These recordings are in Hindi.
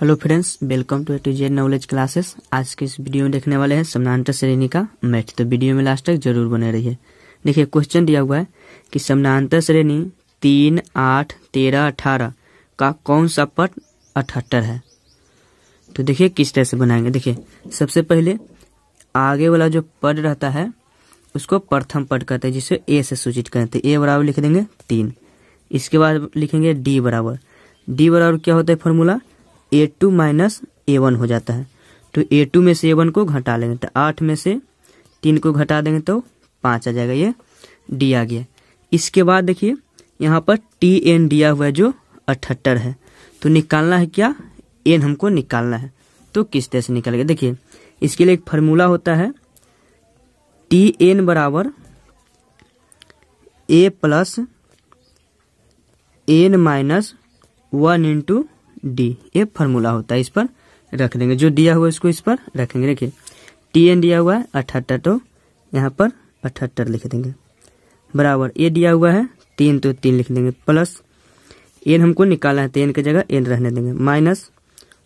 hello friends welcome to to Z knowledge classes आज के इस वीडियो में देखने वाले हैं समानांतर श्रेणी का मैथ तो वीडियो में लास्ट तक जरूर बने रहिए देखिए क्वेश्चन दिया हुआ है कि समानांतर श्रेणी तीन आठ तेरह अठारह का कौन सा पट अठहत्तर है तो देखिए किस तरह से बनाएंगे देखिए सबसे पहले आगे वाला जो पद रहता है उसको प्रथम पद कहते हैं जिसे ए से सूचित करते हैं ए तो बराबर लिख देंगे तीन इसके बाद लिखेंगे डी बराबर डी बराबर क्या होता है formula a two minus a one हो जाता है तो ए टू में से ए वन को घटा लेंगे तो आठ में से तीन को घटा देंगे तो पाँच आ जाएगा ये डी आ गया इसके बाद देखिए यहाँ पर टी एन दिया हुआ है जो अठहत्तर है तो निकालना है क्या एन हमको निकालना है तो किस तरह से निकालेगा देखिए इसके लिए एक फार्मूला होता है टी एन बराबर a plus n minus one into d ये फॉर्मूला होता है इस पर रख देंगे जो दिया हुआ है इसको इस पर रखेंगे देखिए टी एन दिया हुआ है अठहत्तर तो यहाँ पर अठहत्तर लिख देंगे बराबर ए दिया हुआ है तीन तो तीन लिख देंगे प्लस एन हमको निकालना है तो एन की जगह एन रहने देंगे माइनस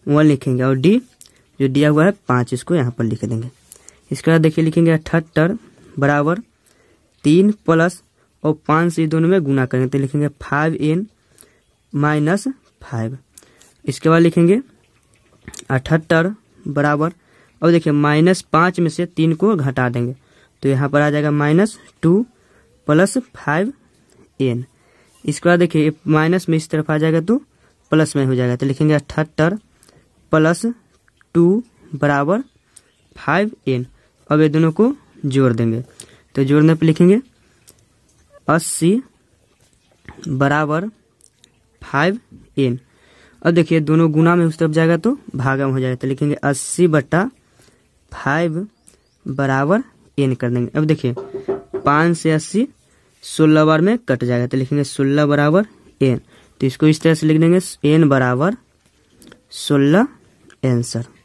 वन लिखेंगे और डी जो दिया हुआ है पाँच इसको यहाँ पर लिख देंगे इसके बाद देखिए लिखेंगे अठहत्तर बराबर तीन प्लस और पाँच से दोनों में गुना करेंगे तो लिखेंगे फाइव एन माइनस फाइव इसके बाद लिखेंगे अठहत्तर बराबर अब देखिए माइनस पाँच में से तीन को घटा देंगे तो यहाँ पर आ जाएगा minus two plus five n इसके बाद देखिए माइनस में इस तरफ आ जाएगा तो प्लस में हो जाएगा तो लिखेंगे अठहत्तर प्लस टू बराबर फाइव एन अब ये दोनों को जोड़ देंगे तो जोड़ने पर लिखेंगे अस्सी बराबर फाइव एन अब देखिए दोनों गुना में उस तरफ जाएगा तो भागा में हो जाएगा तो लिखेंगे अस्सी बट्टा फाइव बराबर एन कर देंगे अब देखिए पाँच से अस्सी सोलह बार में कट जाएगा तो लिखेंगे सोलह बराबर एन तो इसको इस तरह से लिख देंगे एन बराबर सोलह आंसर